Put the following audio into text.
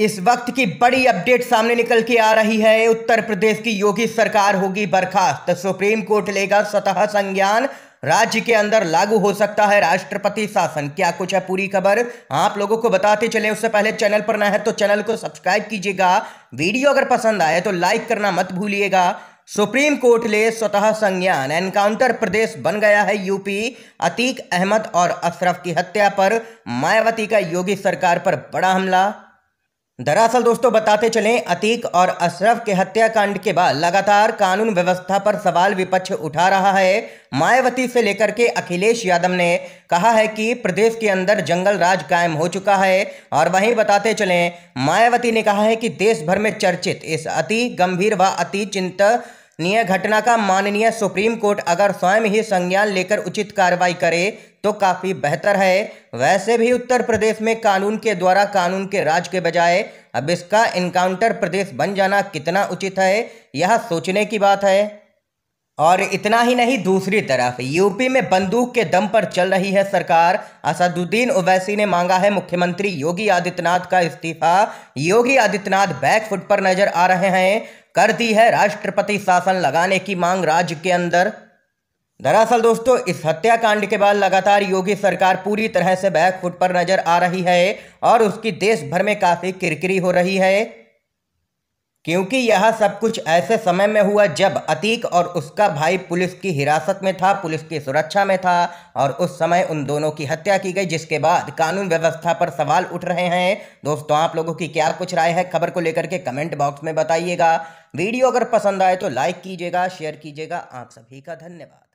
इस वक्त की बड़ी अपडेट सामने निकल के आ रही है उत्तर प्रदेश की योगी सरकार होगी बर्खास्त सुप्रीम कोर्ट लेगा स्वतः संज्ञान राज्य के अंदर लागू हो सकता है राष्ट्रपति शासन क्या कुछ है पूरी खबर आप लोगों को बताते चले उससे पहले चैनल पर ना है तो चैनल को सब्सक्राइब कीजिएगा वीडियो अगर पसंद आए तो लाइक करना मत भूलिएगा सुप्रीम कोर्ट ले स्वतः संज्ञान एनकाउंटर प्रदेश बन गया है यूपी अतीक अहमद और अशरफ की हत्या पर मायावती का योगी सरकार पर बड़ा हमला दरअसल दोस्तों बताते चलें अतीक और अशरफ के हत्याकांड के बाद लगातार कानून व्यवस्था पर सवाल विपक्ष उठा रहा है मायावती से लेकर के अखिलेश यादव ने कहा है कि प्रदेश के अंदर जंगल राज कायम हो चुका है और वहीं बताते चलें मायावती ने कहा है कि देश भर में चर्चित इस अति गंभीर व अति चिंता निय घटना का माननीय सुप्रीम कोर्ट अगर स्वयं ही संज्ञान लेकर उचित कार्रवाई करे तो काफ़ी बेहतर है वैसे भी उत्तर प्रदेश में कानून के द्वारा कानून के राज के बजाय अब इसका इनकाउंटर प्रदेश बन जाना कितना उचित है यह सोचने की बात है और इतना ही नहीं दूसरी तरफ यूपी में बंदूक के दम पर चल रही है सरकार असदुद्दीन ओवैसी ने मांगा है मुख्यमंत्री योगी आदित्यनाथ का इस्तीफा योगी आदित्यनाथ बैकफुट पर नजर आ रहे हैं कर दी है राष्ट्रपति शासन लगाने की मांग राज्य के अंदर दरअसल दोस्तों इस हत्याकांड के बाद लगातार योगी सरकार पूरी तरह से बैकफुट पर नजर आ रही है और उसकी देश भर में काफ़ी किरकिरी हो रही है क्योंकि यह सब कुछ ऐसे समय में हुआ जब अतीक और उसका भाई पुलिस की हिरासत में था पुलिस की सुरक्षा में था और उस समय उन दोनों की हत्या की गई जिसके बाद कानून व्यवस्था पर सवाल उठ रहे हैं दोस्तों आप लोगों की क्या कुछ राय है खबर को लेकर के कमेंट बॉक्स में बताइएगा वीडियो अगर पसंद आए तो लाइक कीजिएगा शेयर कीजिएगा आप सभी का धन्यवाद